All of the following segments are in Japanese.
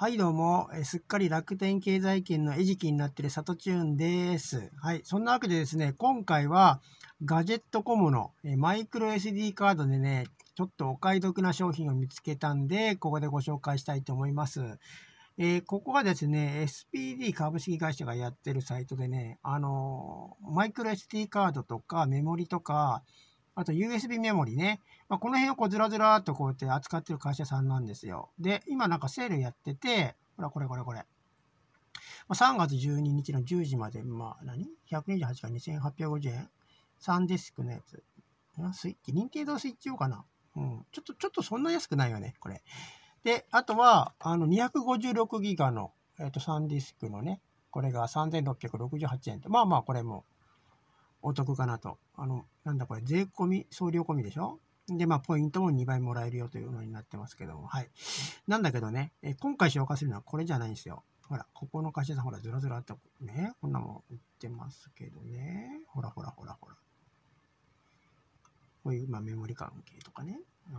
はい、どうも、えすっかり楽天経済圏の餌食になっているサトチューンです。はい、そんなわけでですね、今回はガジェットコムのえマイクロ SD カードでね、ちょっとお買い得な商品を見つけたんで、ここでご紹介したいと思います。えー、ここがですね、SPD 株式会社がやってるサイトでね、あのー、マイクロ SD カードとかメモリとか、あと USB メモリね。まあ、この辺をこうずらずらっとこうやって扱ってる会社さんなんですよ。で、今なんかセールやってて、ほら、これこれこれ。まあ、3月12日の10時まで、まあ何、何 ?128 から2850円 ?3 ディスクのやつ。スイッチ、任定度スイッチ用かなうん。ちょっと、ちょっとそんな安くないよね、これ。で、あとは、あの、256ギガの、えっ、ー、と、3ディスクのね、これが3668円と。まあまあ、これも、お得かなと。あの、なんだこれ、税込み、送料込みでしょで、まあ、ポイントも2倍もらえるよというのになってますけども、はい。なんだけどね、え今回紹介するのはこれじゃないんですよ。ほら、ここの会社さん、ほら、ずらずらっとね、こんなもん売ってますけどね。ほらほらほらほら。こういう、まあ、メモリ関係とかね。うん。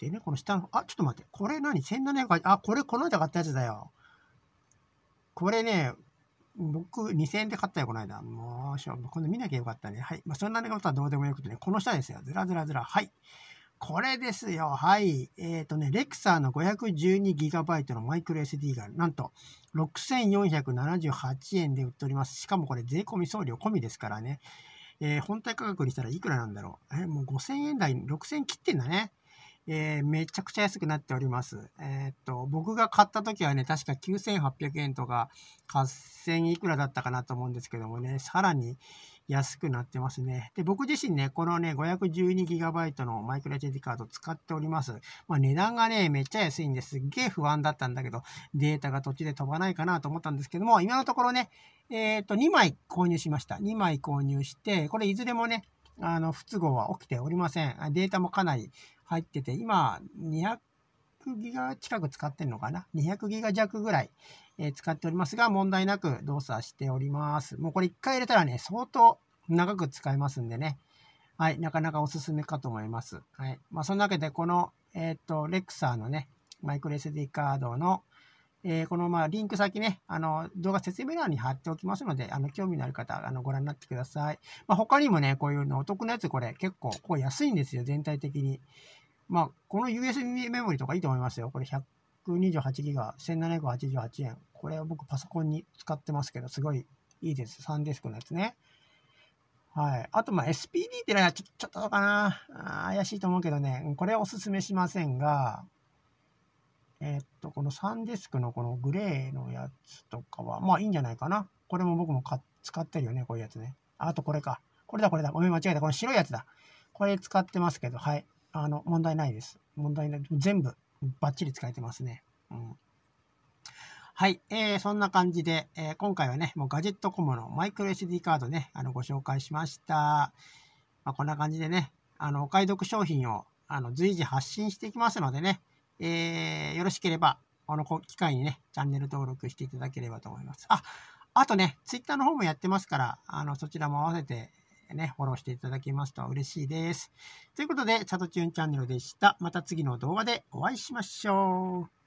でね、この下の、あ、ちょっと待って、これ何 ?1700 あ、これこの間買ったやつだよ。これね、僕、2000円で買ったよ、この間。もう、しょ、今度見なきゃよかったね。はい。まあ、そんなことはどうでもよくてね、この下ですよ。ずらずらずら。はい。これですよ。はい。えっ、ー、とね、レクサーの 512GB のマイクロ SD が、なんと、6478円で売っております。しかもこれ、税込み送料込みですからね。えー、本体価格にしたらいくらなんだろう。えー、もう5000円台、6000切ってんだね。えー、めちゃくちゃ安くなっております。えー、っと、僕が買った時はね、確か9800円とか8000いくらだったかなと思うんですけどもね、さらに安くなってますね。で、僕自身ね、このね、512GB のマイクロ SD カード使っております。まあ、値段がね、めっちゃ安いんです。すげえ不安だったんだけど、データが途中で飛ばないかなと思ったんですけども、今のところね、えー、っと、2枚購入しました。2枚購入して、これいずれもね、あの、不都合は起きておりません。データもかなり入ってて、今、200ギガ近く使ってるのかな ?200 ギガ弱ぐらい、え使っておりますが、問題なく動作しております。もうこれ1回入れたらね、相当長く使えますんでね。はい、なかなかおすすめかと思います。はい。まあ、そんなわけで、この、えっ、ー、と、レクサーのね、マイクロ SD カードの、えー、このまあリンク先ね、あの動画説明欄に貼っておきますので、あの興味のある方、あのご覧になってください。まあ、他にもね、こういうのお得なやつ、これ結構こう安いんですよ、全体的に。まあ、この USB メモリとかいいと思いますよ。これ128ギガ、1788円。これは僕パソコンに使ってますけど、すごいいいです。サンデスクのやつね。はい。あと、まあ、SPD ってのはちょちょっとかな。怪しいと思うけどね、これはおすすめしませんが、えっと、このサンデスクのこのグレーのやつとかは、まあいいんじゃないかな。これも僕も使ってるよね、こういうやつね。あとこれか。これだ、これだ。ごめん、間違えた。この白いやつだ。これ使ってますけど、はい。あの、問題ないです。問題ない。全部、バッチリ使えてますね。うん。はい、えー、そんな感じで、えー、今回はね、もうガジェットコムのマイクロ SD カードね、あのご紹介しました。まあ、こんな感じでね、あのお買い得商品をあの随時発信していきますのでね、えー、よろしければ、この機会にね、チャンネル登録していただければと思います。あ、あとね、ツイッターの方もやってますから、あの、そちらも合わせて、ね、フォローしていただけますと嬉しいです。ということで、チャトチューンチャンネルでした。また次の動画でお会いしましょう。